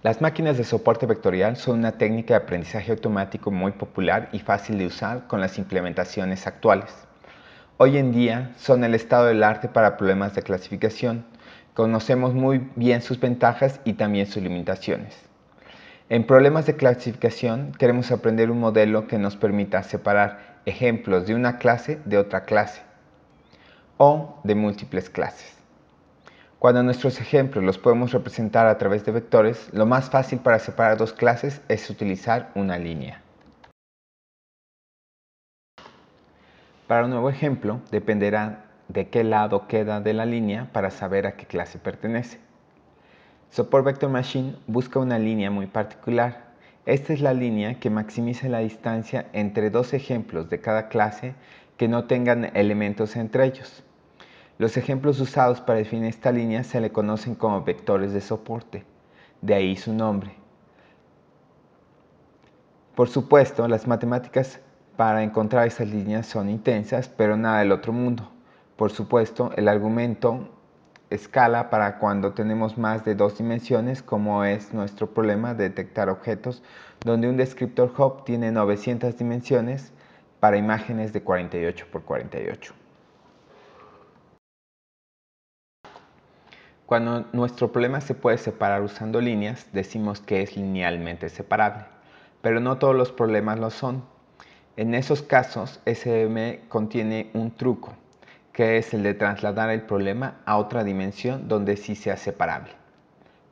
Las máquinas de soporte vectorial son una técnica de aprendizaje automático muy popular y fácil de usar con las implementaciones actuales. Hoy en día son el estado del arte para problemas de clasificación. Conocemos muy bien sus ventajas y también sus limitaciones. En problemas de clasificación queremos aprender un modelo que nos permita separar ejemplos de una clase de otra clase o de múltiples clases. Cuando nuestros ejemplos los podemos representar a través de vectores, lo más fácil para separar dos clases es utilizar una línea. Para un nuevo ejemplo, dependerá de qué lado queda de la línea para saber a qué clase pertenece. Support Vector Machine busca una línea muy particular. Esta es la línea que maximiza la distancia entre dos ejemplos de cada clase que no tengan elementos entre ellos. Los ejemplos usados para definir esta línea se le conocen como vectores de soporte, de ahí su nombre. Por supuesto, las matemáticas para encontrar esas líneas son intensas, pero nada del otro mundo. Por supuesto, el argumento escala para cuando tenemos más de dos dimensiones, como es nuestro problema de detectar objetos, donde un descriptor Hop tiene 900 dimensiones para imágenes de 48 por 48. Cuando nuestro problema se puede separar usando líneas, decimos que es linealmente separable, pero no todos los problemas lo son. En esos casos, SM contiene un truco, que es el de trasladar el problema a otra dimensión donde sí sea separable,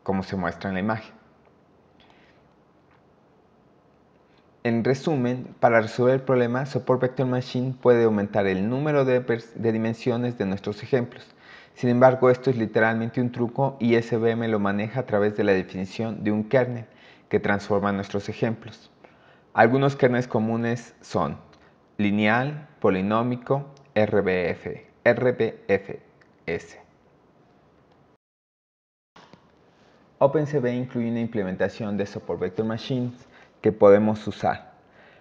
como se muestra en la imagen. En resumen, para resolver el problema, Support Vector Machine puede aumentar el número de dimensiones de nuestros ejemplos, sin embargo, esto es literalmente un truco y SVM lo maneja a través de la definición de un kernel que transforma nuestros ejemplos. Algunos kernels comunes son lineal, polinómico, RBF, RBFS. OpenCV incluye una implementación de Support Vector Machines que podemos usar.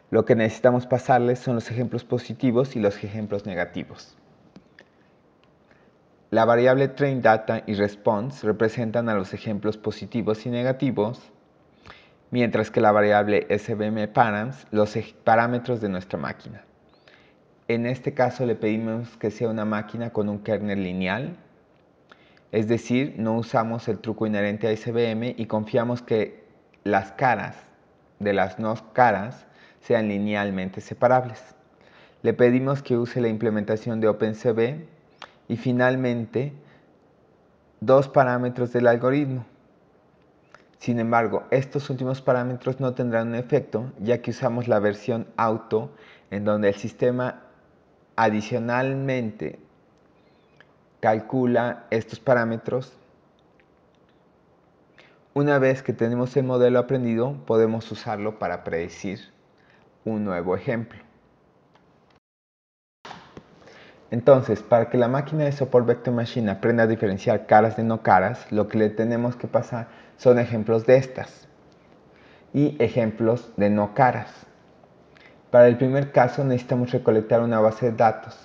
Lo que necesitamos pasarles son los ejemplos positivos y los ejemplos negativos. La variable trainData y response representan a los ejemplos positivos y negativos, mientras que la variable svmParams, los parámetros de nuestra máquina. En este caso le pedimos que sea una máquina con un kernel lineal, es decir, no usamos el truco inherente a SVM y confiamos que las caras de las no caras sean linealmente separables. Le pedimos que use la implementación de OpenCV y finalmente dos parámetros del algoritmo. Sin embargo, estos últimos parámetros no tendrán un efecto ya que usamos la versión auto en donde el sistema adicionalmente calcula estos parámetros. Una vez que tenemos el modelo aprendido podemos usarlo para predecir un nuevo ejemplo. Entonces, para que la máquina de Support Vector Machine aprenda a diferenciar caras de no caras, lo que le tenemos que pasar son ejemplos de estas y ejemplos de no caras. Para el primer caso necesitamos recolectar una base de datos.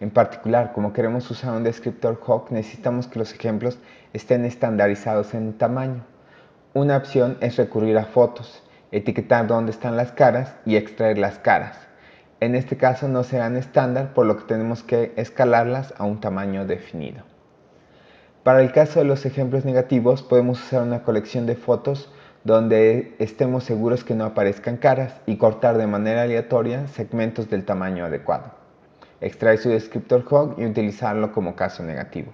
En particular, como queremos usar un descriptor Hawk, necesitamos que los ejemplos estén estandarizados en tamaño. Una opción es recurrir a fotos, etiquetar dónde están las caras y extraer las caras. En este caso no serán estándar, por lo que tenemos que escalarlas a un tamaño definido. Para el caso de los ejemplos negativos, podemos usar una colección de fotos donde estemos seguros que no aparezcan caras y cortar de manera aleatoria segmentos del tamaño adecuado. Extraer su descriptor hog y utilizarlo como caso negativo.